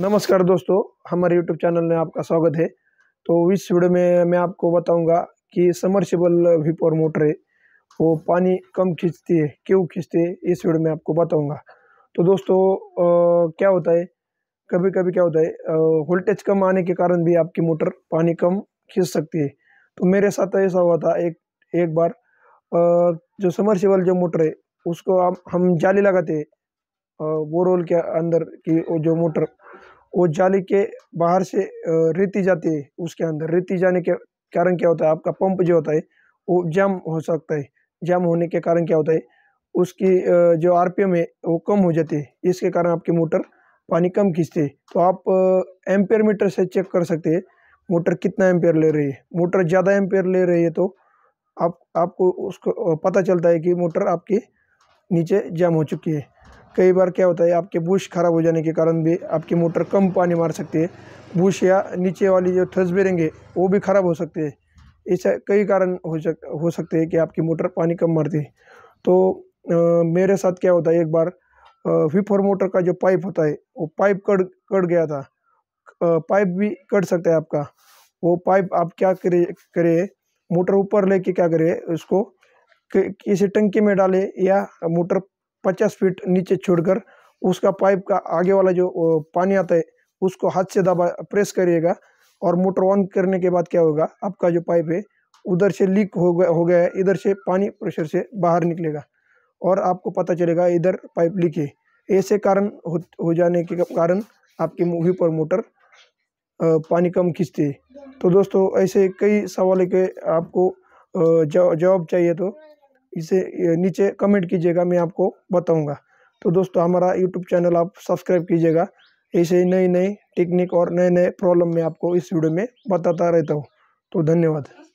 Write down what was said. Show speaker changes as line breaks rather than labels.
नमस्कार दोस्तों हमारे यूट्यूब चैनल में आपका स्वागत है तो इस वीडियो में मैं आपको बताऊंगा कि वीपोर मोटर है वो पानी कम खींचती है क्यों खींचती है इस वीडियो में आपको बताऊंगा तो दोस्तों आ, क्या होता है कभी कभी क्या होता है वोल्टेज कम आने के कारण भी आपकी मोटर पानी कम खींच सकती है तो मेरे साथ ऐसा हुआ था एक एक बार आ, जो समर्सिबल जो मोटर है उसको हम, हम जाली लगाते हैं बोरोल के अंदर की जो मोटर वो जाली के बाहर से रेती जाती है उसके अंदर रेती जाने के कारण क्या होता है आपका पंप जो होता है वो जाम हो सकता है जाम होने के कारण क्या होता है उसकी जो एम है वो कम हो जाती है इसके कारण आपकी मोटर पानी कम खींचती है तो आप एम्पेयर मीटर से चेक कर सकते हैं मोटर कितना एम्पेयर ले रही है मोटर ज़्यादा एम्पेयर ले रही है तो आप आपको उसको पता चलता है कि मोटर आपकी नीचे जाम हो चुकी है कई बार क्या होता है आपके बुश खराब हो जाने के कारण भी आपकी मोटर कम पानी मार सकती है बुश या नीचे वाली जो थस बेरेंगे वो भी ख़राब हो सकते है ऐसा कई कारण हो सक हो सकते हैं कि आपकी मोटर पानी कम मारती है तो आ, मेरे साथ क्या होता है एक बार विफोर मोटर का जो पाइप होता है वो पाइप कट कट गया था पाइप भी कट सकता है आपका वो पाइप आप क्या करे करे मोटर ऊपर लेके क्या करे उसको किसी टंकी में डाले या मोटर पचास फीट नीचे छोड़कर उसका पाइप का आगे वाला जो पानी आता है उसको हाथ से दबा प्रेस करिएगा और मोटर ऑन करने के बाद क्या होगा आपका जो पाइप है उधर से लीक हो गया हो गया है इधर से पानी प्रेशर से बाहर निकलेगा और आपको पता चलेगा इधर पाइप लीक है ऐसे कारण हो, हो जाने के कारण आपकी मूवी पर मोटर पानी कम खींचती है तो दोस्तों ऐसे कई सवाल के आपको जवाब चाहिए तो इसे नीचे कमेंट कीजिएगा मैं आपको बताऊंगा तो दोस्तों हमारा यूट्यूब चैनल आप सब्सक्राइब कीजिएगा ऐसे ही नई नई टेक्निक और नए नए प्रॉब्लम मैं आपको इस वीडियो में बताता रहता हूँ तो धन्यवाद